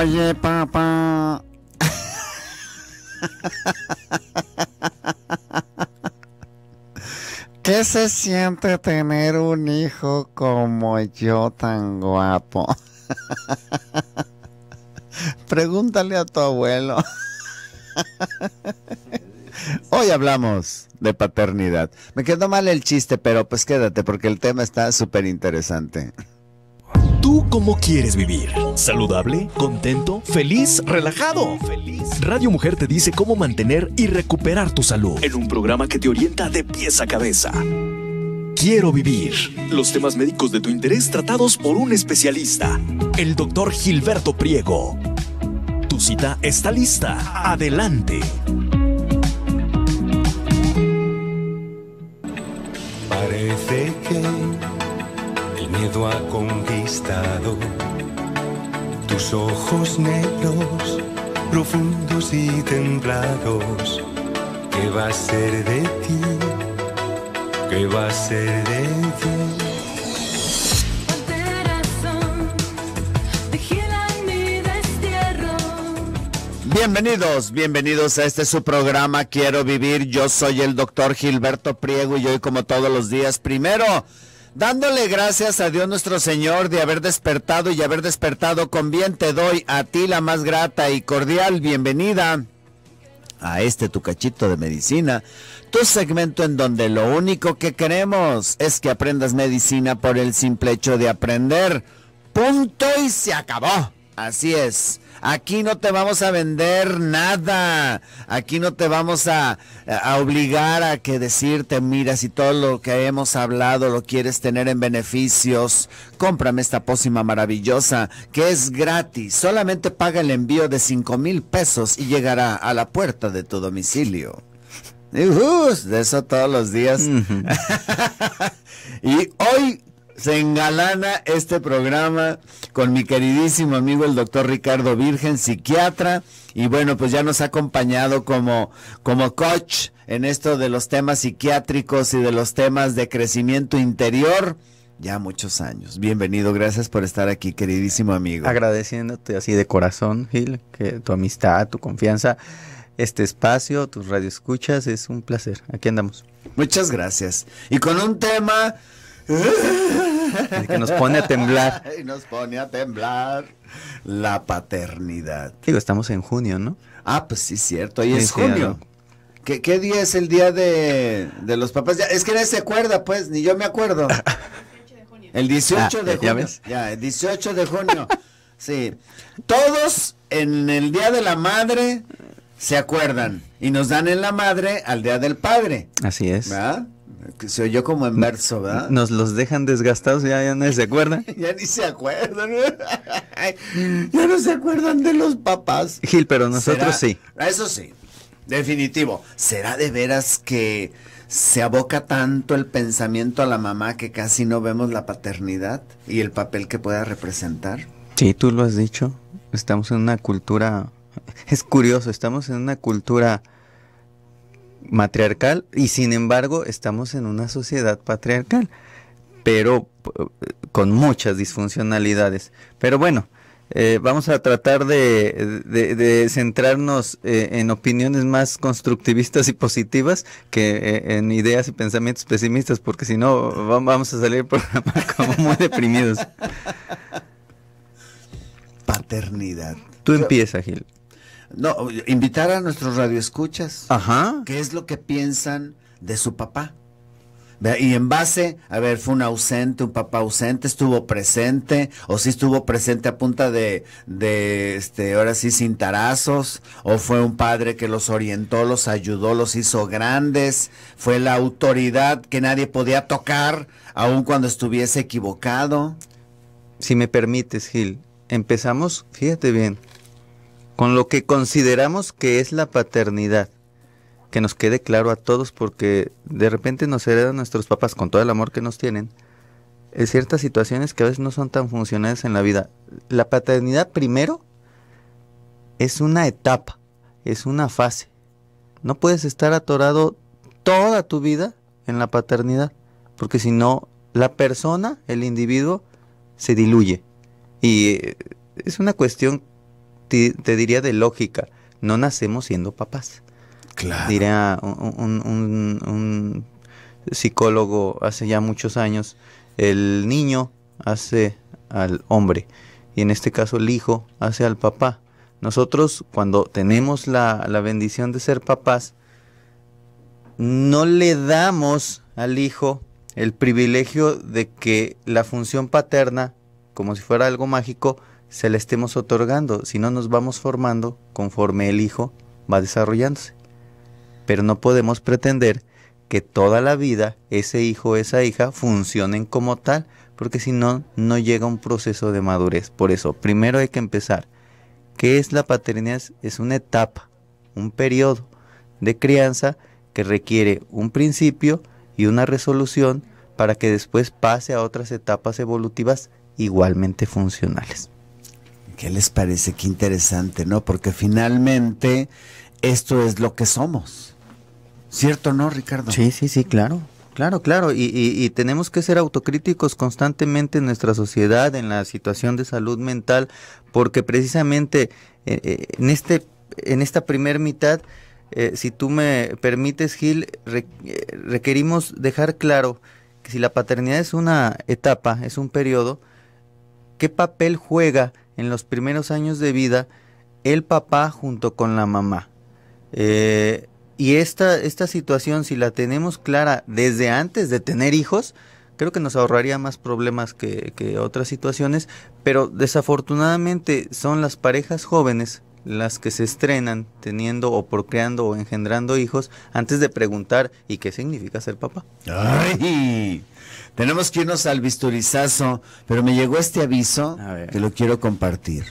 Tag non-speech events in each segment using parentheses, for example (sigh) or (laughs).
Oye, papá. ¿Qué se siente tener un hijo como yo tan guapo? Pregúntale a tu abuelo. Hoy hablamos de paternidad. Me quedó mal el chiste, pero pues quédate porque el tema está súper interesante. ¿Tú cómo quieres vivir? ¿Saludable? ¿Contento? ¿Feliz? ¿Relajado? Feliz. Radio Mujer te dice cómo mantener y recuperar tu salud en un programa que te orienta de pies a cabeza. Quiero vivir. Los temas médicos de tu interés tratados por un especialista, el doctor Gilberto Priego. Tu cita está lista. Adelante. Parece que el miedo a convivir estado. Tus ojos negros, profundos y templados. ¿Qué va a ser de ti? ¿Qué va a ser de ti? Bienvenidos, bienvenidos a este su programa Quiero Vivir. Yo soy el doctor Gilberto Priego y hoy como todos los días, primero Dándole gracias a Dios nuestro Señor de haber despertado y haber despertado con bien, te doy a ti la más grata y cordial bienvenida a este tu cachito de medicina, tu segmento en donde lo único que queremos es que aprendas medicina por el simple hecho de aprender. Punto y se acabó. Así es. Aquí no te vamos a vender nada. Aquí no te vamos a, obligar a que decirte, mira, si todo lo que hemos hablado lo quieres tener en beneficios, cómprame esta pócima maravillosa que es gratis. Solamente paga el envío de cinco mil pesos y llegará a la puerta de tu domicilio. Uh de eso todos los días. (laughs) y hoy se engalana este programa con mi queridísimo amigo el doctor Ricardo Virgen, psiquiatra, y bueno, pues ya nos ha acompañado como, como coach en esto de los temas psiquiátricos y de los temas de crecimiento interior. Ya muchos años. Bienvenido, gracias por estar aquí, queridísimo amigo. Agradeciéndote así de corazón, Gil, que tu amistad, tu confianza, este espacio, tus radioescuchas, es un placer. Aquí andamos. Muchas gracias. Y con un tema que nos pone a temblar. (laughs) Y nos pone a temblar la paternidad. Digo, estamos en junio, ¿no? Ah, pues sí, cierto, ahí es junio. ¿Qué, día es el día de, los papás? es que nadie se acuerda, pues, ni yo me acuerdo. (laughs) El 18 ah, de junio. el 18 de junio. sí. Todos en el Día de la Madre se acuerdan y nos dan en la madre al Día del Padre. Así es. ¿Verdad? se oyó como en verso, ¿verdad? Nos los dejan desgastados, ya, ya nadie se acuerda. (laughs) ya ni se acuerdan. ya no se acuerdan de los papás. Gil, pero nosotros sí. Eso sí, definitivo. ¿Será de veras que se aboca tanto el pensamiento a la mamá que casi no vemos la paternidad y el papel que pueda representar? Sí, tú lo has dicho. Estamos en una cultura... Es curioso, estamos en una cultura matriarcal y sin embargo estamos en una sociedad patriarcal, pero eh, con muchas disfuncionalidades. Pero bueno, eh, vamos a tratar de, centrarnos eh, en opiniones más constructivistas y positivas que en ideas y pensamientos pesimistas, porque si no vamos a salir como muy deprimidos. Paternidad. Tú empieza, Gil. No, invitar a nuestros radioescuchas. Ajá. ¿Qué es lo que piensan de su papá? Y en base, a ver, fue un ausente, un papá ausente, estuvo presente, o si sí estuvo presente a punta de, de, este, ahora sí, sin tarazos, o fue un padre que los orientó, los ayudó, los hizo grandes, fue la autoridad que nadie podía tocar, aun cuando estuviese equivocado. Si me permites, Gil, empezamos, fíjate bien, con lo que consideramos que es la paternidad. Que nos quede claro a todos porque de repente nos heredan nuestros papás con todo el amor que nos tienen en eh, ciertas situaciones que a veces no son tan funcionales en la vida. La paternidad primero es una etapa, es una fase. No puedes estar atorado toda tu vida en la paternidad porque si no la persona, el individuo se diluye y eh, es una cuestión te, diría de lógica, no nacemos siendo papás. Diría un, psicólogo hace ya muchos años, el niño hace al hombre y en este caso el hijo hace al papá. Nosotros cuando tenemos la, la bendición de ser papás, no le damos al hijo el privilegio de que la función paterna, como si fuera algo mágico, se la estemos otorgando, si no nos vamos formando conforme el hijo va desarrollándose. Pero no podemos pretender que toda la vida ese hijo o esa hija funcionen como tal, porque si no, no llega un proceso de madurez. Por eso, primero hay que empezar. ¿Qué es la paternidad? Es una etapa, un periodo de crianza que requiere un principio y una resolución para que después pase a otras etapas evolutivas igualmente funcionales. ¿Qué les parece? Qué interesante, ¿no? Porque finalmente esto es lo que somos. ¿Cierto, no, Ricardo? Sí, sí, sí, claro. Claro, claro, y, tenemos que ser autocríticos constantemente en nuestra sociedad, en la situación de salud mental, porque precisamente eh, eh, en, este, en esta primer mitad, eh, si tú me permites, Gil, requerimos dejar claro que si la paternidad es una etapa, es un periodo, ¿qué papel juega en los primeros años de vida el papá junto con la mamá. Eh, y esta, esta situación, si la tenemos clara desde antes de tener hijos, creo que nos ahorraría más problemas que, que otras situaciones, pero desafortunadamente son las parejas jóvenes las que se estrenan teniendo o procreando o engendrando hijos antes de preguntar ¿y qué significa ser papá? Tenemos que irnos al bisturizazo, pero me llegó este aviso que lo quiero compartir.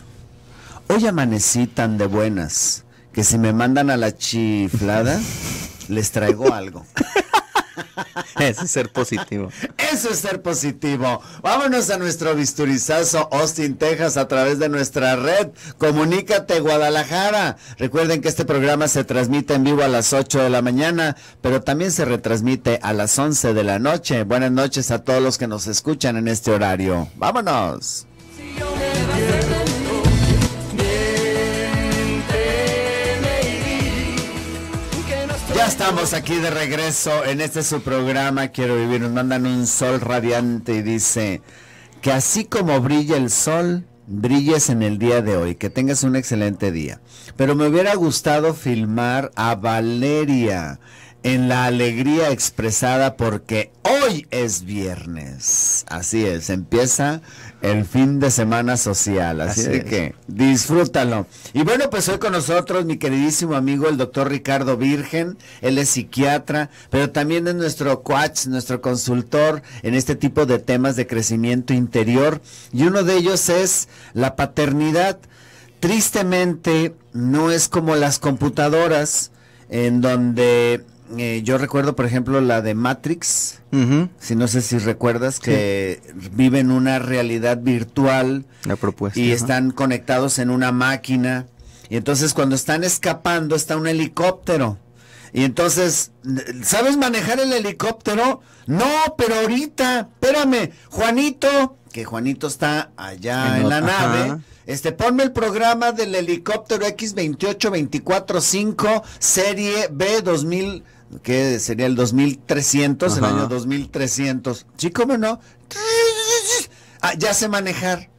Hoy amanecí tan de buenas que si me mandan a la chiflada, les traigo algo. (laughs) (laughs) Eso es ser positivo. Eso es ser positivo. Vámonos a nuestro bisturizazo Austin, Texas, a través de nuestra red. Comunícate, Guadalajara. Recuerden que este programa se transmite en vivo a las 8 de la mañana, pero también se retransmite a las 11 de la noche. Buenas noches a todos los que nos escuchan en este horario. Vámonos. Ya estamos aquí de regreso en este su programa Quiero Vivir. Nos mandan un sol radiante y dice que así como brilla el sol, brilles en el día de hoy, que tengas un excelente día. Pero me hubiera gustado filmar a Valeria en la alegría expresada porque hoy es viernes. Así es, empieza el fin de semana social, así, que disfrútalo. Y bueno, pues hoy con nosotros mi queridísimo amigo el doctor Ricardo Virgen, él es psiquiatra, pero también es nuestro coach, nuestro consultor en este tipo de temas de crecimiento interior y uno de ellos es la paternidad. Tristemente no es como las computadoras en donde eh, yo recuerdo, por ejemplo, la de Matrix. Si no sé si recuerdas que viven una realidad virtual. Y están conectados en una máquina. Y entonces cuando están escapando está un helicóptero. Y entonces, ¿sabes manejar el helicóptero? No, pero ahorita, espérame, Juanito, que Juanito está allá en, la nave. Este, ponme el programa del helicóptero X28245 serie B 2000 que sería el 2300, el año 2300. Sí, cómo no. Ah, ya sé manejar.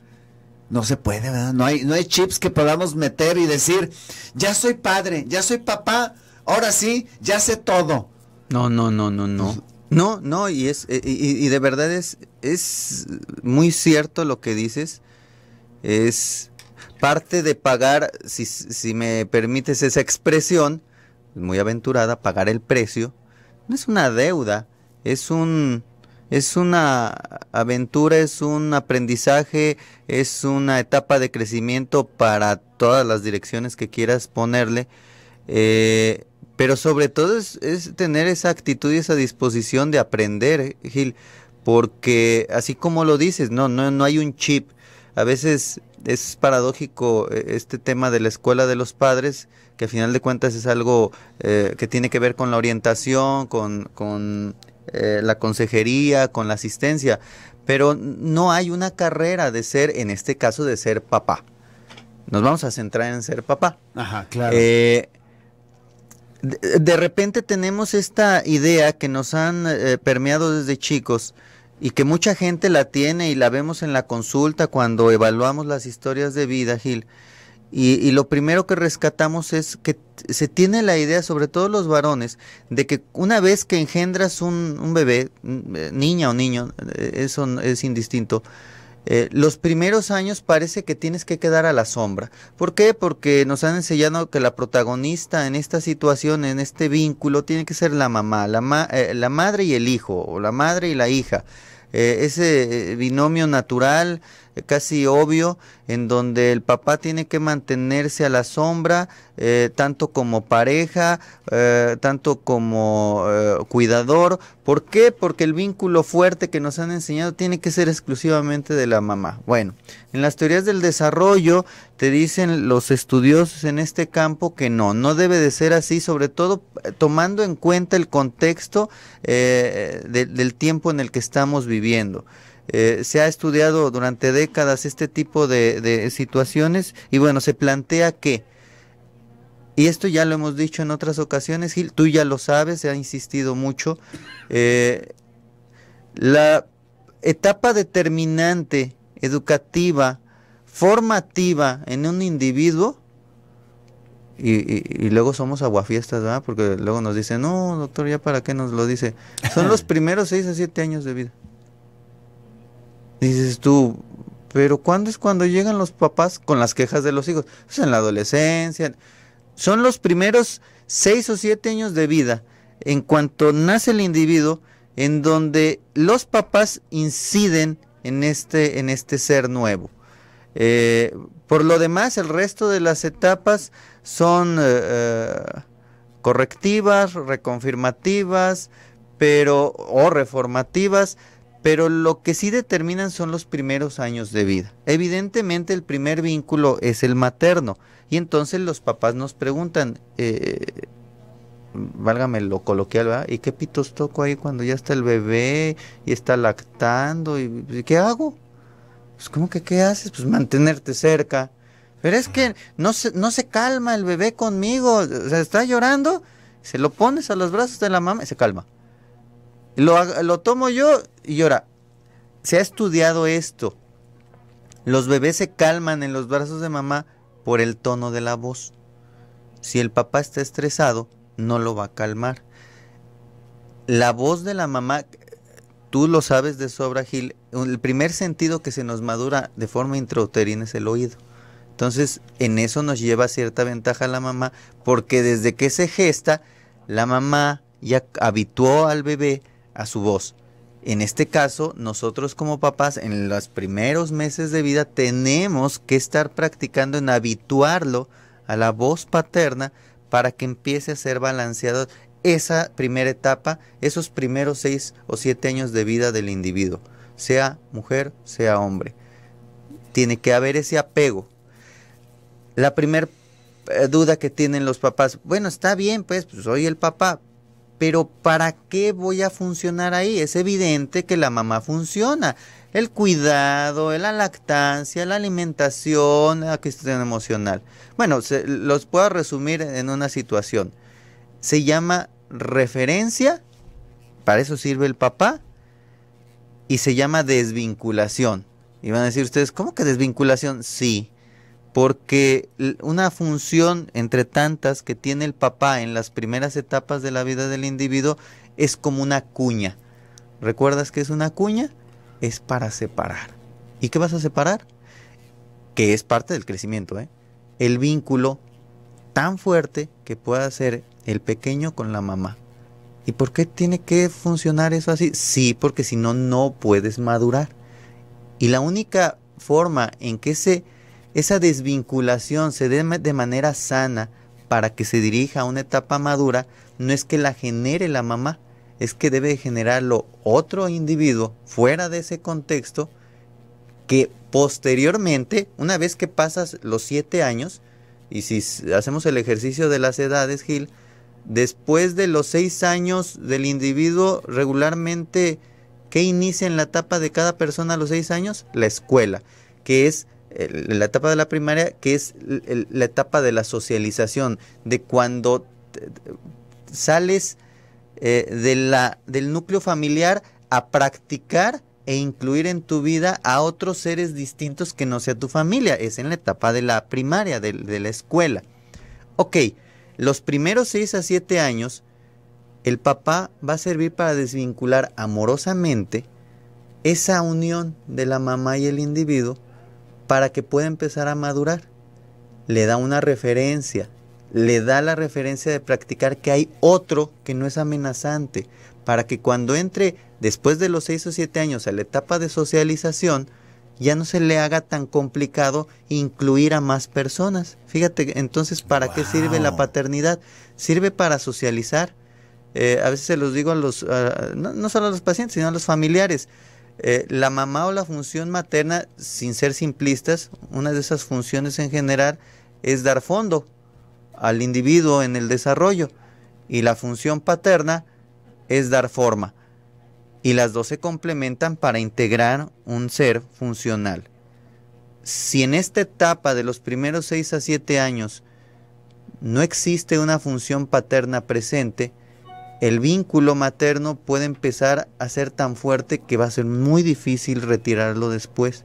No se puede, ¿verdad? No hay, no hay chips que podamos meter y decir, ya soy padre, ya soy papá, ahora sí, ya sé todo. No, no, no, no, no. Pues, no, no, y es, eh, de verdad es, es muy cierto lo que dices. Es parte de pagar, si, si me permites esa expresión, muy aventurada, pagar el precio. No es una deuda, es un es una aventura, es un aprendizaje, es una etapa de crecimiento para todas las direcciones que quieras ponerle. Eh, pero sobre todo es, tener esa actitud y esa disposición de aprender, eh, Gil, porque así como lo dices, no, no, no hay un chip. A veces es paradójico eh, este tema de la escuela de los padres, que al final de cuentas es algo eh, que tiene que ver con la orientación, con, con eh, la consejería, con la asistencia, pero no hay una carrera de ser, en este caso, de ser papá. Nos vamos a centrar en ser papá. Ajá, claro. Eh, de, de, repente tenemos esta idea que nos han permeado desde chicos y que mucha gente la tiene y la vemos en la consulta cuando evaluamos las historias de vida, Gil, y, lo primero que rescatamos es que se tiene la idea, sobre todo los varones, de que una vez que engendras un, bebé, eh, niña o niño, eh, eso es indistinto, eh, los primeros años parece que tienes que quedar a la sombra. ¿Por qué? Porque nos han enseñado que la protagonista en esta situación, en este vínculo, tiene que ser la mamá, la, la madre y el hijo, o la madre y la hija. ese binomio natural casi obvio en donde el papá tiene que mantenerse a la sombra, eh, tanto como pareja, eh, tanto como eh, cuidador. ¿Por qué? Porque el vínculo fuerte que nos han enseñado tiene que ser exclusivamente de la mamá. Bueno, en las teorías del desarrollo te dicen los estudiosos en este campo que no, no debe de ser así, sobre todo tomando en cuenta el contexto del tiempo en el que estamos viviendo. Eh, se ha estudiado durante décadas este tipo de, situaciones y bueno, se plantea que, y esto ya lo hemos dicho en otras ocasiones, Gil, tú ya lo sabes, se ha insistido mucho, eh, la etapa determinante, educativa, formativa en un individuo, y, y, luego somos aguafiestas, ¿verdad? Porque luego nos dicen, no, doctor, ¿ya para qué nos lo dice? Son los (laughs) primeros 6 a 7 años de vida. Dices tú, pero ¿cuándo es cuando llegan los papás con las quejas de los hijos? en la adolescencia. Son los primeros seis o siete años de vida, en cuanto nace el individuo, en donde los papás inciden en este, en este ser nuevo. Eh, por lo demás, el resto de las etapas son eh, eh, correctivas, reconfirmativas, pero o reformativas, pero lo que sí determinan son los primeros años de vida. Evidentemente el primer vínculo es el materno y entonces los papás nos preguntan, eh, válgame lo coloquial, ¿verdad? ¿y qué pitos toco ahí cuando ya está el bebé y está lactando? ¿Y, pues, qué hago? Pues ¿cómo que qué haces? Pues mantenerte cerca. Pero es que no se, no se calma el bebé conmigo, o sea, está llorando, se lo pones a los brazos de la mamá y se calma. Lo, tomo yo y ahora, se ha estudiado esto. Los bebés se calman en los brazos de mamá por el tono de la voz. Si el papá está estresado, no lo va a calmar. La voz de la mamá, tú lo sabes de sobra, Gil, el primer sentido que se nos madura de forma intrauterina es el oído. Entonces, en eso nos lleva cierta ventaja la mamá, porque desde que se gesta, la mamá ya habituó al bebé a su voz. En este caso, nosotros como papás en los primeros meses de vida tenemos que estar practicando en habituarlo a la voz paterna para que empiece a ser balanceado esa primera etapa, esos primeros seis o siete años de vida del individuo, sea mujer, sea hombre. Tiene que haber ese apego. La primera eh, duda que tienen los papás, bueno, está bien, pues, pues soy el papá, pero ¿para qué voy a funcionar ahí? Es evidente que la mamá funciona. El cuidado, la lactancia, la alimentación, la cuestión emocional. Bueno, los puedo resumir en una situación. Se llama referencia, para eso sirve el papá, y se llama desvinculación. Y van a decir ustedes, ¿cómo que desvinculación? Sí, porque una función entre tantas que tiene el papá en las primeras etapas de la vida del individuo es como una cuña. ¿Recuerdas que es una cuña? Es para separar. ¿Y qué vas a separar? Que es parte del crecimiento, ¿eh? El vínculo tan fuerte que pueda hacer el pequeño con la mamá. ¿Y por qué tiene que funcionar eso así? Sí, porque si no, no puedes madurar. Y la única forma en que se esa desvinculación se dé de manera sana para que se dirija a una etapa madura, no es que la genere la mamá, es que debe generarlo otro individuo fuera de ese contexto que posteriormente, una vez que pasas los siete años, y si hacemos el ejercicio de las edades, Gil, después de los seis años del individuo, regularmente, ¿qué inicia en la etapa de cada persona a los seis años? La escuela, que es la etapa de la primaria, que es la etapa de la socialización, de cuando sales eh, de la, del núcleo familiar a practicar e incluir en tu vida a otros seres distintos que no sea tu familia. Es en la etapa de la primaria, de, de la escuela. Ok, los primeros 6 a 7 años, el papá va a servir para desvincular amorosamente esa unión de la mamá y el individuo para que pueda empezar a madurar. Le da una referencia, le da la referencia de practicar que hay otro que no es amenazante, para que cuando entre después de los 6 o 7 años a la etapa de socialización, ya no se le haga tan complicado incluir a más personas. Fíjate, entonces, ¿para qué sirve la paternidad? Sirve para socializar. Eh, a veces se los digo a los, no, no, solo a los pacientes, sino a los familiares. Eh, la mamá o la función materna, sin ser simplistas, una de esas funciones en general es dar fondo al individuo en el desarrollo y la función paterna es dar forma. Y las dos se complementan para integrar un ser funcional. Si en esta etapa de los primeros 6 a 7 años no existe una función paterna presente, el vínculo materno puede empezar a ser tan fuerte que va a ser muy difícil retirarlo después.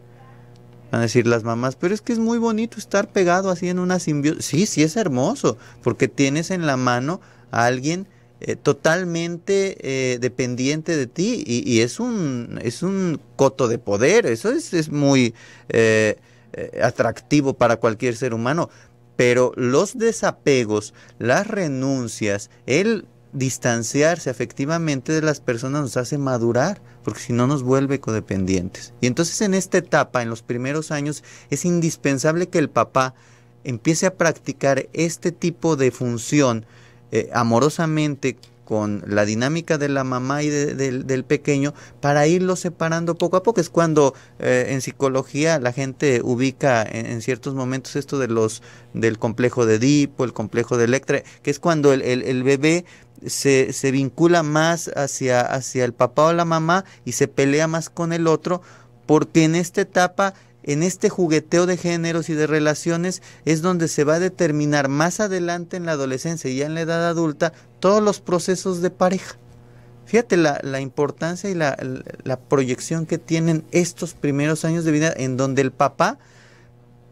Van a decir las mamás, pero es que es muy bonito estar pegado así en una simbiosis. Sí, sí es hermoso, porque tienes en la mano a alguien eh, totalmente eh, dependiente de ti y, es, un, es un coto de poder, eso es, muy eh, atractivo para cualquier ser humano. Pero los desapegos, las renuncias, el distanciarse efectivamente de las personas nos hace madurar, porque si no nos vuelve codependientes. Y entonces en esta etapa, en los primeros años, es indispensable que el papá empiece a practicar este tipo de función eh, amorosamente con la dinámica de la mamá y del pequeño para irlo separando poco a poco. Es cuando eh, en psicología la gente ubica en, ciertos momentos esto de los del complejo de Edipo, el complejo de Electra, que es cuando el, bebé se, se, vincula más hacia, hacia el papá o la mamá y se pelea más con el otro, porque en esta etapa en este jugueteo de géneros y de relaciones es donde se va a determinar más adelante en la adolescencia y ya en la edad adulta todos los procesos de pareja. Fíjate la, importancia y la, proyección que tienen estos primeros años de vida en donde el papá,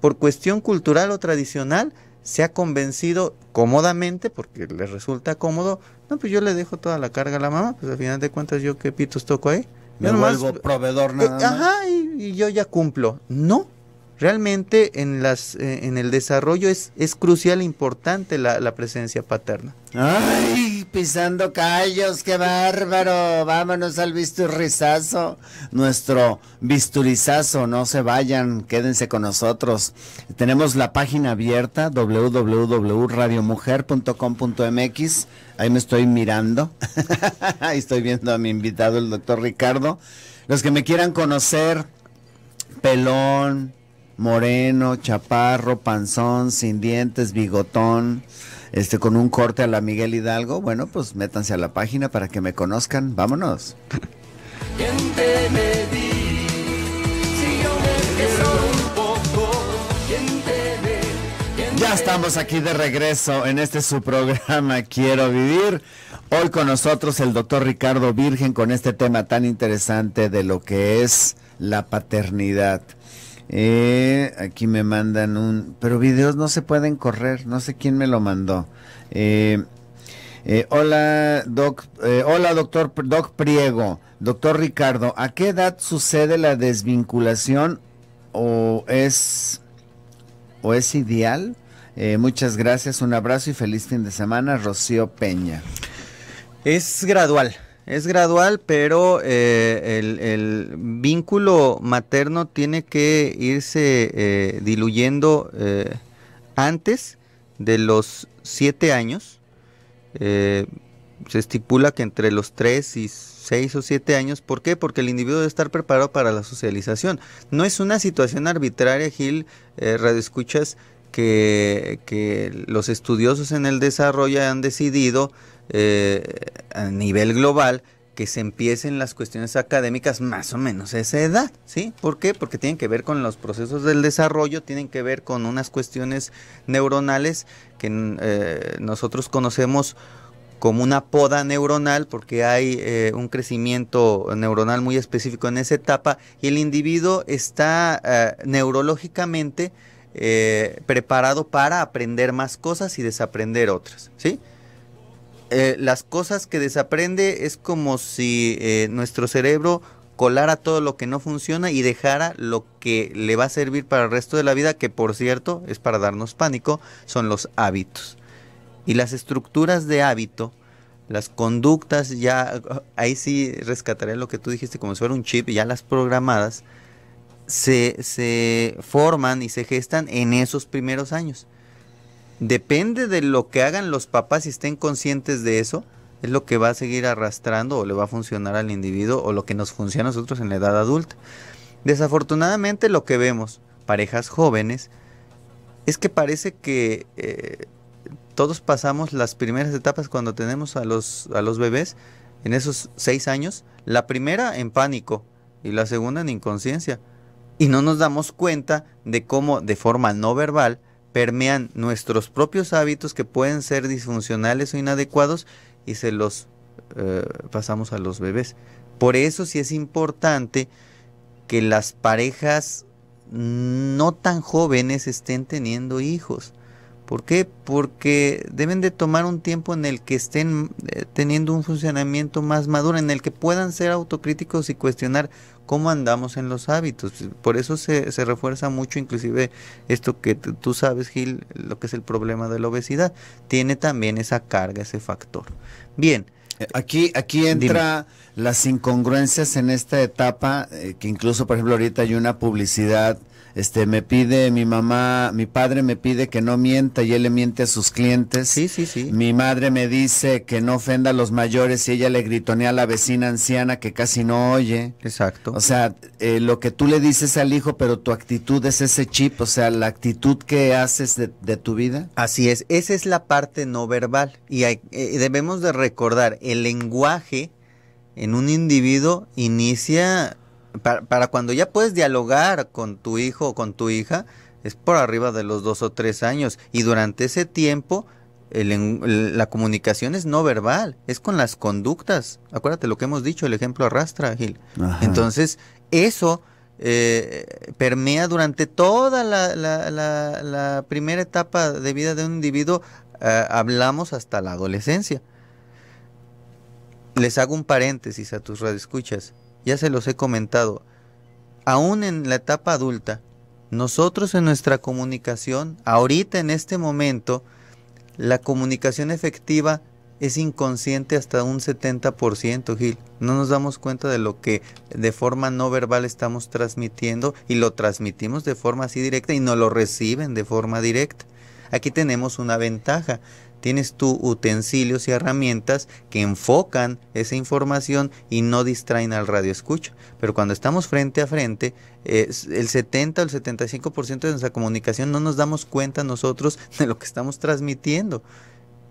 por cuestión cultural o tradicional, se ha convencido cómodamente, porque le resulta cómodo, no, pues yo le dejo toda la carga a la mamá, pues al final de cuentas yo qué pitos toco ahí. Me vuelvo proveedor nada eh, más. Ajá, y yo ya cumplo. No, Realmente en, las, eh, en el desarrollo es, es crucial e importante la, la, presencia paterna. ¡Ay! Pisando callos, qué bárbaro. Vámonos al bisturizazo. Nuestro bisturizazo, no se vayan, quédense con nosotros. Tenemos la página abierta www.radiomujer.com.mx. Ahí me estoy mirando. (laughs) Ahí estoy viendo a mi invitado, el doctor Ricardo. Los que me quieran conocer, pelón moreno, chaparro, panzón, sin dientes, bigotón, este, con un corte a la Miguel Hidalgo, bueno, pues métanse a la página para que me conozcan. Vámonos. Ya estamos aquí de regreso en este su programa Quiero Vivir. Hoy con nosotros el doctor Ricardo Virgen con este tema tan interesante de lo que es la paternidad. Eh, aquí me mandan un... Pero videos no se pueden correr, no sé quién me lo mandó. Eh, eh, hola, doc, eh, hola, doctor Doc Priego. Doctor Ricardo, ¿a qué edad sucede la desvinculación o es, o es ideal? muchas gracias, un abrazo y feliz fin de semana, Rocío Peña. Es gradual, es gradual, pero eh, el, vínculo materno tiene que irse eh, diluyendo eh, antes de los siete años. se estipula que entre los tres y seis o siete años. ¿Por qué? Porque el individuo debe estar preparado para la socialización. No es una situación arbitraria, Gil, radioescuchas, que, que los estudiosos en el desarrollo han decidido eh, a nivel global que se empiecen las cuestiones académicas más o menos a esa edad, ¿sí? ¿Por qué? Porque tienen que ver con los procesos del desarrollo, tienen que ver con unas cuestiones neuronales que mm, eh, nosotros conocemos como una poda neuronal, porque hay eh, un crecimiento neuronal muy específico en esa etapa, y el individuo está neurológicamente preparado para aprender más cosas y desaprender otras, ¿sí? Eh, las cosas que desaprende es como si eh, nuestro cerebro colara todo lo que no funciona y dejara lo que le va a servir para el resto de la vida, que por cierto es para darnos pánico, son los hábitos. Y las estructuras de hábito, las conductas ya, ahí sí rescataré lo que tú dijiste como si fuera un chip, ya las programadas, se, se forman y se gestan en esos primeros años depende de lo que hagan los papás y si estén conscientes de eso, es lo que va a seguir arrastrando o le va a funcionar al individuo o lo que nos funciona a nosotros en la edad adulta. Desafortunadamente lo que vemos, parejas jóvenes, es que parece que eh, todos pasamos las primeras etapas cuando tenemos a los, a los bebés, en esos seis años, la primera en pánico y la segunda en inconsciencia. Y no nos damos cuenta de cómo de forma no verbal permean nuestros propios hábitos que pueden ser disfuncionales o inadecuados y se los eh, pasamos a los bebés. Por eso sí es importante que las parejas no tan jóvenes estén teniendo hijos. ¿Por qué? Porque deben de tomar un tiempo en el que estén eh, teniendo un funcionamiento más maduro, en el que puedan ser autocríticos y cuestionar cómo andamos en los hábitos. Por eso se, se refuerza mucho inclusive esto que tú sabes, Gil, lo que es el problema de la obesidad. Tiene también esa carga, ese factor. Bien. Eh, aquí, aquí entra las incongruencias en esta etapa, eh, que incluso, por ejemplo, ahorita hay una publicidad este me pide mi mamá, mi padre me pide que no mienta y él le miente a sus clientes. Sí, sí, sí. Mi madre me dice que no ofenda a los mayores y ella le gritonea a la vecina anciana que casi no oye. Exacto. O sea, eh, lo que tú le dices al hijo, pero tu actitud es ese chip, o sea, la actitud que haces de, tu vida. Así es, esa es la parte no verbal y eh, debemos de recordar el lenguaje en un individuo inicia para, cuando ya puedes dialogar con tu hijo o con tu hija, es por arriba de los dos o tres años. Y durante ese tiempo, la comunicación es no verbal, es con las conductas. Acuérdate lo que hemos dicho, el ejemplo arrastra, Gil. Entonces, eso eh, permea durante toda la, primera etapa de vida de un individuo, eh, hablamos hasta la adolescencia. Les hago un paréntesis a tus radioescuchas ya se los he comentado, aún en la etapa adulta, nosotros en nuestra comunicación, ahorita en este momento, la comunicación efectiva es inconsciente hasta un 70%, Gil. No nos damos cuenta de lo que de forma no verbal estamos transmitiendo y lo transmitimos de forma así directa y no lo reciben de forma directa. Aquí tenemos una ventaja tienes tú utensilios y herramientas que enfocan esa información y no distraen al radio Pero cuando estamos frente a frente, el 70 o el 75% de nuestra comunicación no nos damos cuenta nosotros (laughs) de lo que estamos transmitiendo.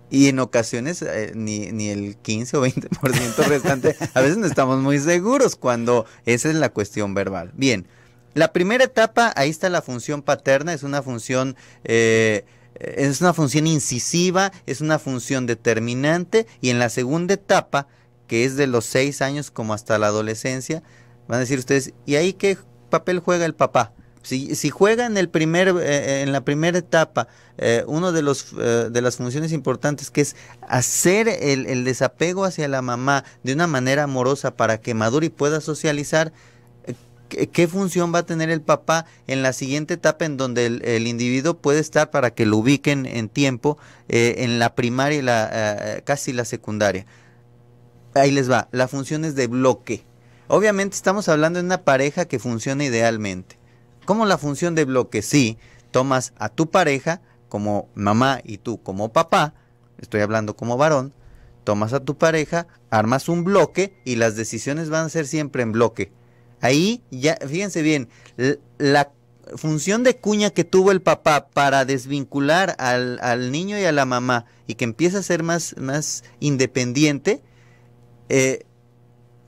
Y en ocasiones eh, ni, el 15 o 20% restante, a veces no estamos muy seguros cuando esa es la cuestión verbal. Bien, la primera etapa, ahí está la función paterna, es una función... Eh, eh, es una función incisiva, es una función determinante y en la segunda etapa, que es de los seis años como hasta la adolescencia, van a decir ustedes, ¿y ahí qué papel juega el papá? Si, juega en, el primer, eh, eh, en la primera etapa eh, uno de, de las funciones importantes que es hacer el, el desapego hacia la mamá de una manera amorosa para que madure y pueda socializar, ¿Qué, función va a tener el papá en la siguiente etapa en donde el, individuo puede estar para que lo ubiquen en tiempo eh, en la primaria y la, eh, casi la secundaria? Ahí les va, la función es de bloque. Obviamente estamos hablando de una pareja que funciona idealmente. ¿Cómo la función de bloque? Sí, tomas a tu pareja como mamá y tú como papá, estoy hablando como varón, tomas a tu pareja, armas un bloque y las decisiones van a ser siempre en bloque. Ahí ya, fíjense bien, la función de cuña que tuvo el papá para desvincular al, niño y a la mamá y que empieza a ser más, más independiente, eh,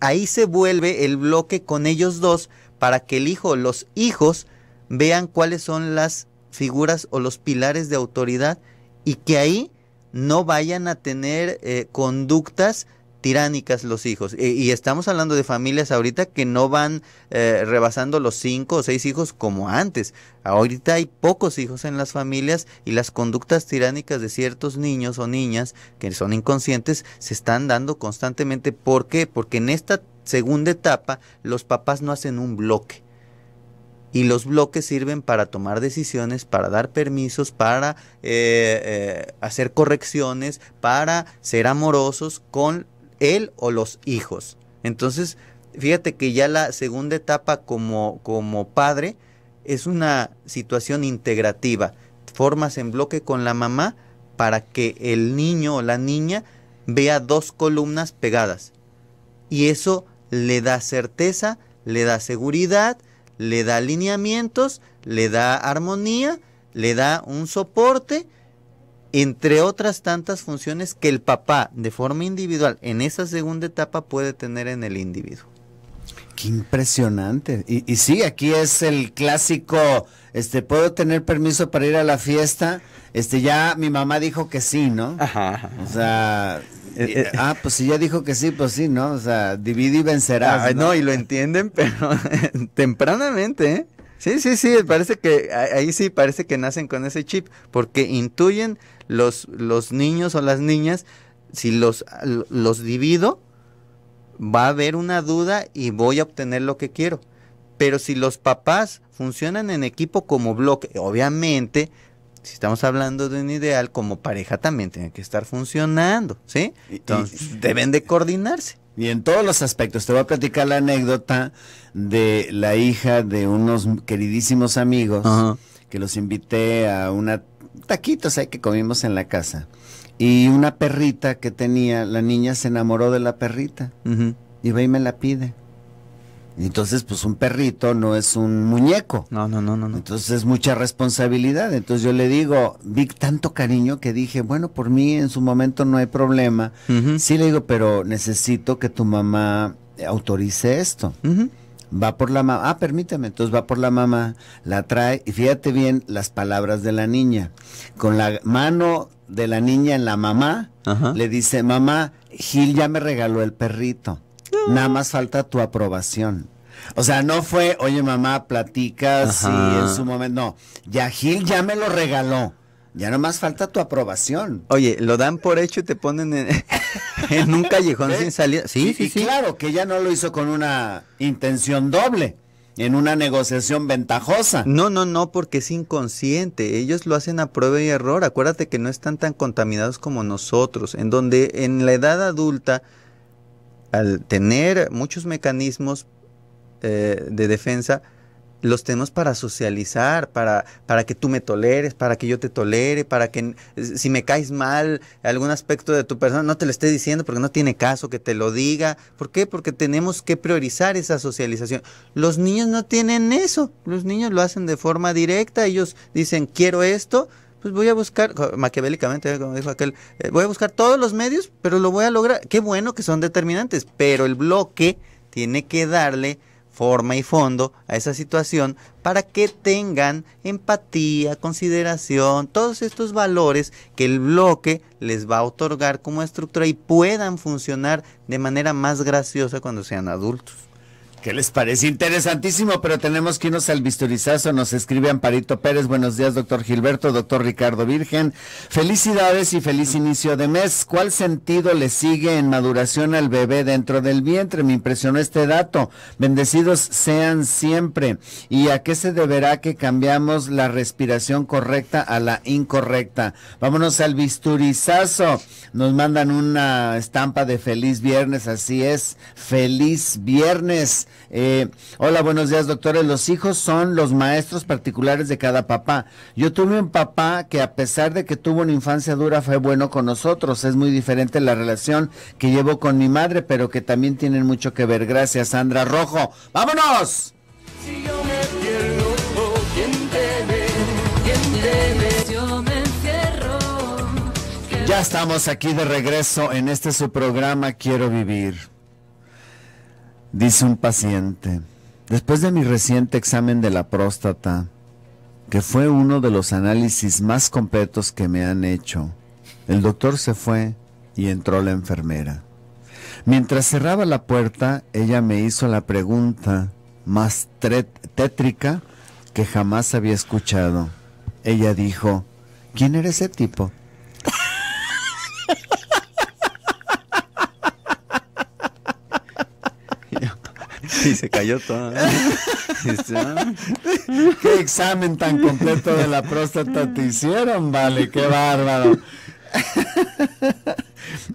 ahí se vuelve el bloque con ellos dos para que el hijo, los hijos, vean cuáles son las figuras o los pilares de autoridad y que ahí no vayan a tener eh, conductas tiránicas los hijos. y estamos hablando de familias ahorita que no van eh, rebasando los cinco o seis hijos como antes. Ahorita hay pocos hijos en las familias y las conductas tiránicas de ciertos niños o niñas que son inconscientes se están dando constantemente. ¿Por qué? Porque en esta segunda etapa los papás no hacen un bloque y los bloques sirven para tomar decisiones, para dar permisos, para eh, eh, hacer correcciones, para ser amorosos con él o los hijos. Entonces, fíjate que ya la segunda etapa como, como padre es una situación integrativa. Formas en bloque con la mamá para que el niño o la niña vea dos columnas pegadas. Y eso le da certeza, le da seguridad, le da alineamientos, le da armonía, le da un soporte entre otras tantas funciones que el papá de forma individual en esa segunda etapa puede tener en el individuo. Qué impresionante. Y, sí, aquí es el clásico, este, ¿puedo tener permiso para ir a la fiesta? Este, ya mi mamá dijo que sí, ¿no? Ajá. O sea, eh, eh. ah, pues si ya dijo que sí, pues sí, ¿no? O sea, divide y vencerás. ¿no? y lo entienden, (laughs) pero tempranamente, ¿eh? Sí, sí, sí, parece que ahí sí parece que nacen con ese chip, porque intuyen los, los niños o las niñas, si los, los divido, va a haber una duda y voy a obtener lo que quiero. Pero si los papás funcionan en equipo como bloque, obviamente, si estamos hablando de un ideal, como pareja también tiene que estar funcionando, ¿sí? Entonces, deben de coordinarse. Y en todos los aspectos, te voy a platicar la anécdota de la hija de unos queridísimos amigos que los invité a una taquitos hay que comimos en la casa. Y una perrita que tenía, la niña se enamoró de la perrita. Y va y me la pide. Entonces, pues un perrito no es un muñeco. No, no, no, no, Entonces es mucha responsabilidad. Entonces yo le digo, vi tanto cariño que dije, bueno, por mí en su momento no hay problema. Sí le digo, pero necesito que tu mamá autorice esto va por la mamá, ah, permítame, entonces va por la mamá, la trae, y fíjate bien las palabras de la niña. Con la mano de la niña en la mamá, le dice, mamá, Gil ya me regaló el perrito, nada más falta tu aprobación. O sea, no fue, oye mamá, platicas y en su momento, no, ya Gil ya me lo regaló. Ya nomás falta tu aprobación. Oye, lo dan por hecho y te ponen en, (laughs) un callejón ¿Eh? sin salida. Sí, y, sí, y Claro, que ella no lo hizo con una intención doble, en una negociación ventajosa. No, no, no, porque es inconsciente. Ellos lo hacen a prueba y error. Acuérdate que no están tan contaminados como nosotros, en donde en la edad adulta, al tener muchos mecanismos eh, de defensa, los tenemos para socializar, para, para que tú me toleres, para que yo te tolere, para que si me caes mal algún aspecto de tu persona, no te lo esté diciendo porque no tiene caso que te lo diga. ¿Por qué? Porque tenemos que priorizar esa socialización. Los niños no tienen eso, los niños lo hacen de forma directa, ellos dicen quiero esto, pues voy a buscar, maquiavélicamente, ¿eh? como dijo aquel, eh, voy a buscar todos los medios, pero lo voy a lograr. Qué bueno que son determinantes, pero el bloque tiene que darle forma y fondo a esa situación para que tengan empatía, consideración, todos estos valores que el bloque les va a otorgar como estructura y puedan funcionar de manera más graciosa cuando sean adultos. ¿Qué les parece? Interesantísimo, pero tenemos que irnos al bisturizazo. Nos escribe Amparito Pérez. Buenos días, doctor Gilberto, doctor Ricardo Virgen. Felicidades y feliz mm. inicio de mes. ¿Cuál sentido le sigue en maduración al bebé dentro del vientre? Me impresionó este dato. Bendecidos sean siempre. ¿Y a qué se deberá que cambiamos la respiración correcta a la incorrecta? Vámonos al bisturizazo. Nos mandan una estampa de feliz viernes. Así es. Feliz viernes. Eh, hola, buenos días, doctores. Los hijos son los maestros particulares de cada papá. Yo tuve un papá que a pesar de que tuvo una infancia dura fue bueno con nosotros. Es muy diferente la relación que llevo con mi madre, pero que también tienen mucho que ver. Gracias, Sandra Rojo. ¡Vámonos! ya estamos aquí de regreso en este su programa Quiero Vivir. Dice un paciente, después de mi reciente examen de la próstata, que fue uno de los análisis más completos que me han hecho, el doctor se fue y entró la enfermera. Mientras cerraba la puerta, ella me hizo la pregunta más tétrica que jamás había escuchado. Ella dijo, ¿quién era ese tipo? (laughs) (laughs) Y se cayó todo. Ah". Qué examen tan completo de la próstata te hicieron, vale, qué bárbaro.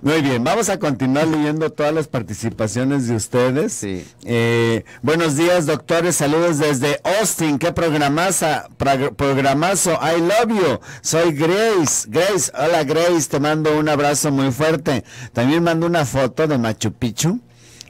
Muy bien, vamos a continuar leyendo todas las participaciones de ustedes. Eh, buenos días, doctores. Saludos desde Austin. Qué programaza, programazo. I love you. Soy Grace. Grace, hola Grace. Te mando un abrazo muy fuerte. También mando una foto de Machu Picchu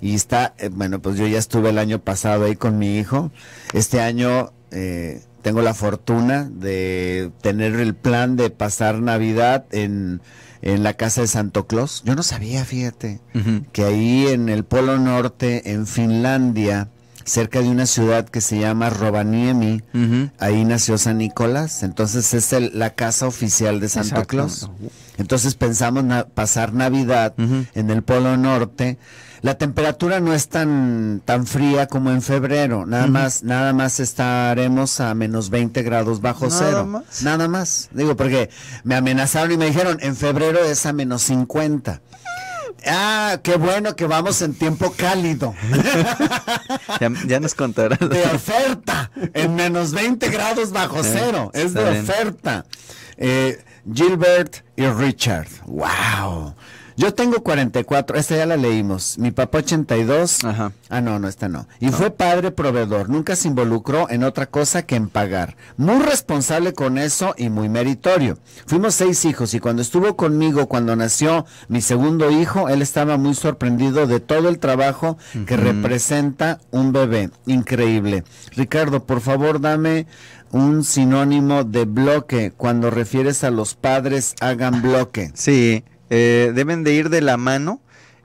y está, eh, bueno, pues yo ya estuve el año pasado ahí con mi hijo. Este año eh, tengo la fortuna de tener el plan de pasar Navidad en, la casa de Santo Claus. Yo no sabía, fíjate, que ahí en el Polo Norte, en Finlandia, cerca de una ciudad que se llama Rovaniemi, ahí nació San Nicolás. Entonces es la casa oficial de Santo Claus. Entonces pensamos pasar Navidad en el Polo Norte la temperatura no es tan, tan fría como en febrero, nada más, nada más estaremos a menos 20 grados bajo cero. Nada más. Digo, porque me amenazaron y me dijeron, en febrero es a menos 50. Ah, qué bueno que vamos en tiempo cálido. (laughs) ya, nos contarán. De oferta, en menos 20 grados bajo eh, cero. es de oferta. Eh, Gilbert y Richard. ¡Wow! Yo tengo 44, esta ya la leímos. Mi papá 82. Ajá. Ah, no, no, esta no. Y fue padre proveedor, nunca se involucró en otra cosa que en pagar. Muy responsable con eso y muy meritorio. Fuimos seis hijos y cuando estuvo conmigo, cuando nació mi segundo hijo, él estaba muy sorprendido de todo el trabajo que representa un bebé. Increíble. Ricardo, por favor, dame un sinónimo de bloque cuando refieres a los padres hagan bloque. Sí, eh, deben de ir de la mano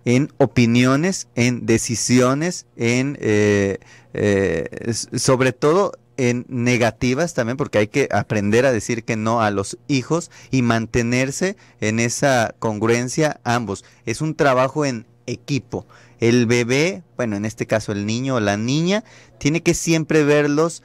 en opiniones, en decisiones, en eh, eh, sobre todo en negativas también, porque hay que aprender a decir que no a los hijos y mantenerse en esa congruencia ambos. Es un trabajo en equipo. El bebé, bueno, en este caso el niño o la niña, tiene que siempre verlos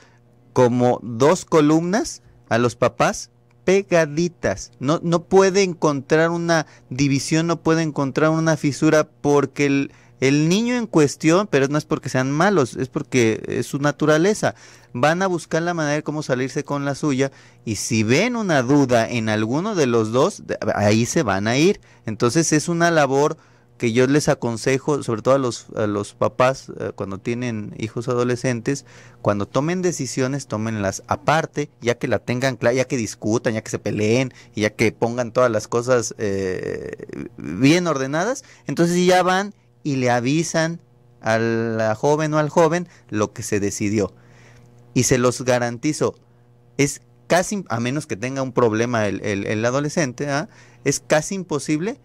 como dos columnas a los papás pegaditas. No, no puede encontrar una división, no puede encontrar una fisura porque el, el niño en cuestión, pero no es porque sean malos, es porque es su naturaleza. Van a buscar la manera de cómo salirse con la suya y si ven una duda en alguno de los dos, ahí se van a ir. Entonces es una labor que yo les aconsejo, sobre todo a los, papás, eh, cuando tienen hijos adolescentes, cuando tomen decisiones, tómenlas aparte, ya que la tengan clara, ya que discutan, ya que se peleen, ya que pongan todas las cosas eh, bien ordenadas, entonces ya van y le avisan a la joven o al joven lo que se decidió. Y se los garantizo, es casi, a menos que tenga un problema el, adolescente, ¿ah? es casi imposible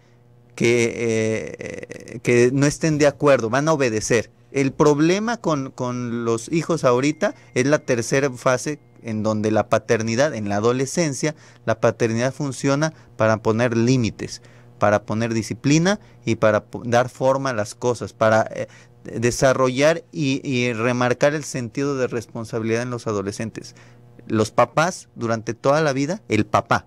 eh, que, no estén de acuerdo, van a obedecer. El problema con, los hijos ahorita es la tercera fase en donde la paternidad, en la adolescencia, la paternidad funciona para poner límites, para poner disciplina y para dar forma a las cosas, para eh, desarrollar y, remarcar el sentido de responsabilidad en los adolescentes. Los papás durante toda la vida, el papá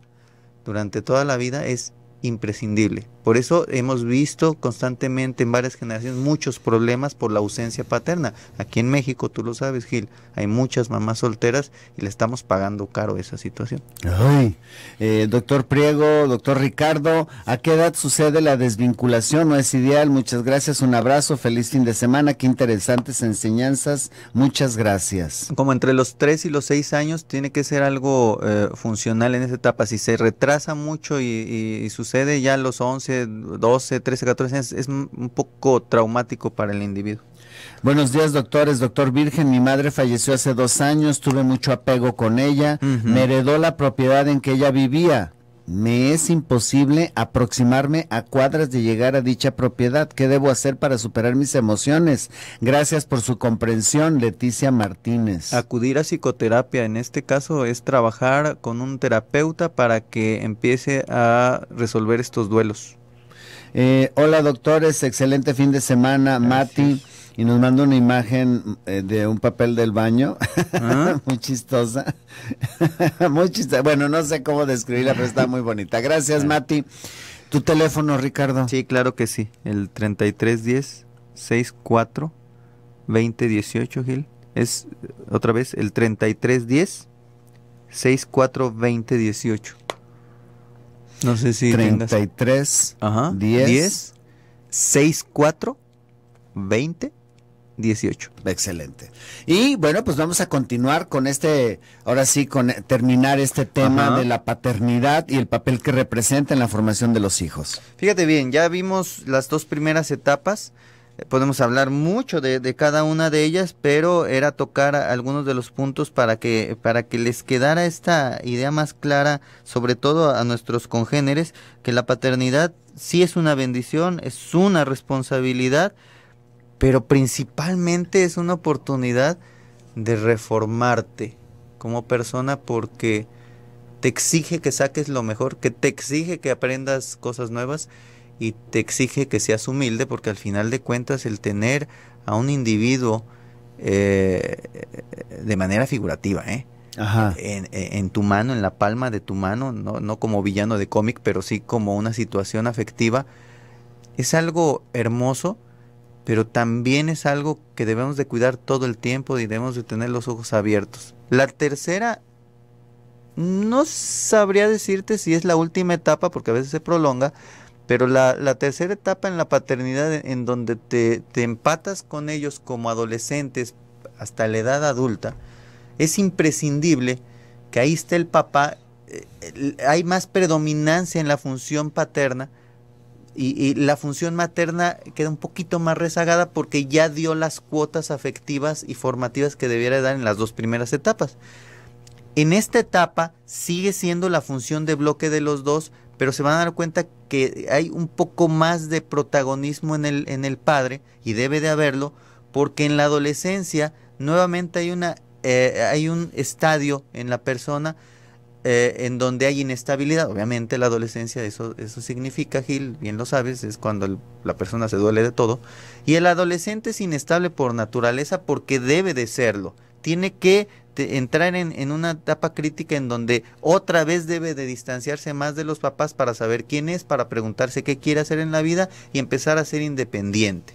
durante toda la vida es imprescindible por eso hemos visto constantemente en varias generaciones muchos problemas por la ausencia paterna. Aquí en México, tú lo sabes, Gil, hay muchas mamás solteras y le estamos pagando caro esa situación. Ay, eh, doctor Priego, doctor Ricardo, ¿a qué edad sucede la desvinculación? No es ideal. Muchas gracias, un abrazo, feliz fin de semana, qué interesantes enseñanzas. Muchas gracias. Como entre los tres y los 6 años tiene que ser algo eh, funcional en esa etapa. Si se retrasa mucho y, sucede ya a los 11, 12, 13, 14 años es un poco traumático para el individuo. Buenos días, doctores. Doctor Virgen, mi madre falleció hace dos años, tuve mucho apego con ella, me heredó la propiedad en que ella vivía. Me es imposible aproximarme a cuadras de llegar a dicha propiedad. ¿Qué debo hacer para superar mis emociones? Gracias por su comprensión, Leticia Martínez. Acudir a psicoterapia en este caso es trabajar con un terapeuta para que empiece a resolver estos duelos. Eh, hola doctores, excelente fin de semana, Mati. Y nos manda una imagen eh, de un papel del baño, ah. (laughs) muy chistosa, (laughs) muy chistosa. Bueno, no sé cómo describirla, pero está muy bonita. Gracias, Mati. ¿Tu teléfono, Ricardo? Sí, claro que sí. El 3310 64 2018, Gil. Es otra vez el 3310 642018 no sé si 33 Ajá, 10, 10 6 4 20 18. Excelente. Y bueno, pues vamos a continuar con este, ahora sí, con terminar este tema de la paternidad y el papel que representa en la formación de los hijos. Fíjate bien, ya vimos las dos primeras etapas podemos hablar mucho de, cada una de ellas, pero era tocar algunos de los puntos para que, para que les quedara esta idea más clara, sobre todo a nuestros congéneres, que la paternidad sí es una bendición, es una responsabilidad, pero principalmente es una oportunidad de reformarte como persona porque te exige que saques lo mejor, que te exige que aprendas cosas nuevas y te exige que seas humilde porque al final de cuentas el tener a un individuo eh, de manera figurativa, ¿eh? En, tu mano, en la palma de tu mano, no, no como villano de cómic, pero sí como una situación afectiva, es algo hermoso, pero también es algo que debemos de cuidar todo el tiempo y debemos de tener los ojos abiertos. La tercera, no sabría decirte si es la última etapa, porque a veces se prolonga, pero la, tercera etapa en la paternidad, en donde te, empatas con ellos como adolescentes hasta la edad adulta, es imprescindible que ahí esté el papá, eh, hay más predominancia en la función paterna y, y la función materna queda un poquito más rezagada porque ya dio las cuotas afectivas y formativas que debiera dar en las dos primeras etapas. En esta etapa sigue siendo la función de bloque de los dos, pero se van a dar cuenta que hay un poco más de protagonismo en el, en el padre, y debe de haberlo, porque en la adolescencia nuevamente hay, una, eh, hay un estadio en la persona eh, en donde hay inestabilidad. Obviamente la adolescencia, eso, eso significa, Gil, bien lo sabes, es cuando la persona se duele de todo. Y el adolescente es inestable por naturaleza porque debe de serlo. Tiene que entrar en, en, una etapa crítica en donde otra vez debe de distanciarse más de los papás para saber quién es, para preguntarse qué quiere hacer en la vida y empezar a ser independiente.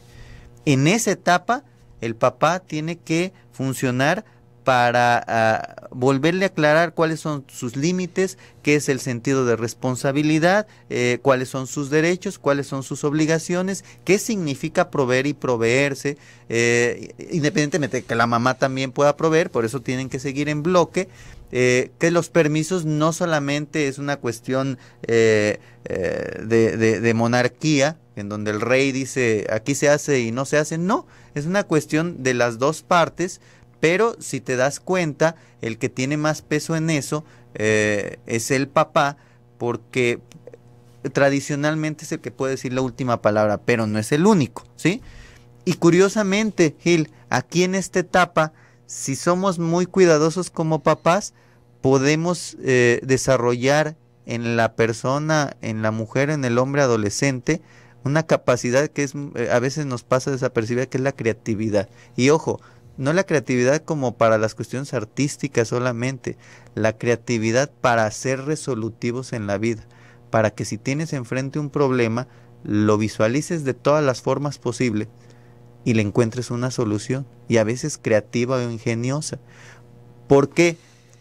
En esa etapa, el papá tiene que funcionar para ah, volverle a aclarar cuáles son sus límites, qué es el sentido de responsabilidad, eh, cuáles son sus derechos, cuáles son sus obligaciones, qué significa proveer y proveerse, eh, independientemente de que la mamá también pueda proveer, por eso tienen que seguir en bloque, eh, que los permisos no solamente es una cuestión de, de monarquía, en donde el rey dice aquí se hace y no se hace, no, es una cuestión de las dos partes, pero si te das cuenta, el que tiene más peso en eso eh, es el papá, porque tradicionalmente es el que puede decir la última palabra, pero no es el único, ¿sí? Y curiosamente, Gil, aquí en esta etapa, si somos muy cuidadosos como papás, podemos eh, desarrollar en la persona, en la mujer, en el hombre adolescente, una capacidad que es, eh, a veces nos pasa desapercibida, que es la creatividad. Y ojo, no la creatividad como para las cuestiones artísticas solamente, la creatividad para ser resolutivos en la vida, para que si tienes enfrente un problema, lo visualices de todas las formas posibles y le encuentres una solución, y a veces creativa o ingeniosa. ¿Por qué?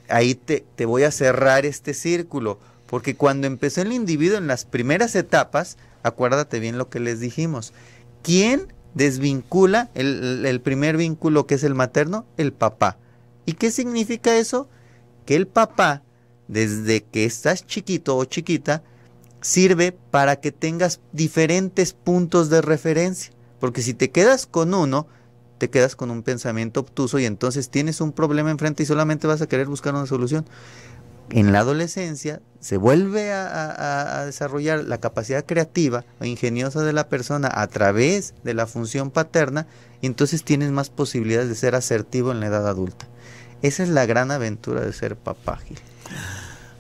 Ahí te, te voy a cerrar este círculo, porque cuando empezó el individuo en las primeras etapas, acuérdate bien lo que les dijimos, ¿quién desvincula el, primer vínculo que es el materno, el papá. ¿Y qué significa eso? Que el papá, desde que estás chiquito o chiquita, sirve para que tengas diferentes puntos de referencia. Porque si te quedas con uno, te quedas con un pensamiento obtuso y entonces tienes un problema enfrente y solamente vas a querer buscar una solución en la adolescencia se vuelve a, desarrollar la capacidad creativa o e ingeniosa de la persona a través de la función paterna y entonces tienes más posibilidades de ser asertivo en la edad adulta. Esa es la gran aventura de ser papá. Gil.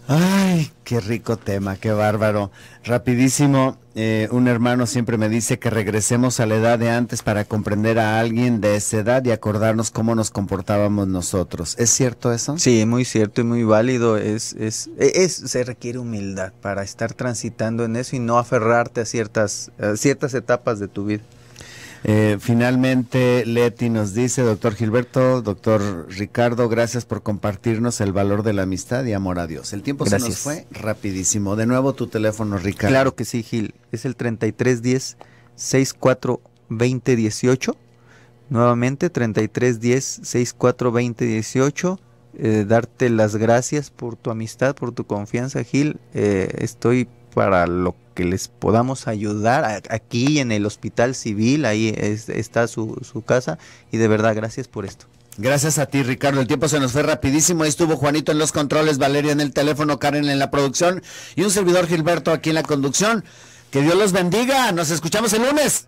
Ay, qué rico tema, qué bárbaro. Rapidísimo, eh, un hermano siempre me dice que regresemos a la edad de antes para comprender a alguien de esa edad y acordarnos cómo nos comportábamos nosotros. ¿Es cierto eso? Sí, muy cierto y muy válido. Es, es, e, es, se requiere humildad para estar transitando en eso y no aferrarte a ciertas, a ciertas etapas de tu vida. Eh, finalmente, Leti nos dice, doctor Gilberto, doctor Ricardo, gracias por compartirnos el valor de la amistad y amor a Dios. El tiempo se nos fue rapidísimo. De nuevo tu teléfono, Ricardo. Claro que sí, Gil. Es el 3310 642018 18. Nuevamente, 3310 642018 18. darte las gracias por tu amistad, por tu confianza, Gil. Eh, estoy para lo que les podamos ayudar aquí en el hospital civil, ahí está su, su casa y de verdad gracias por esto. Gracias a ti, Ricardo. El tiempo se nos fue rapidísimo. Ahí estuvo Juanito en los controles, Valeria en el teléfono, Karen en la producción y un servidor Gilberto aquí en la conducción. Que Dios los bendiga. Nos escuchamos el lunes.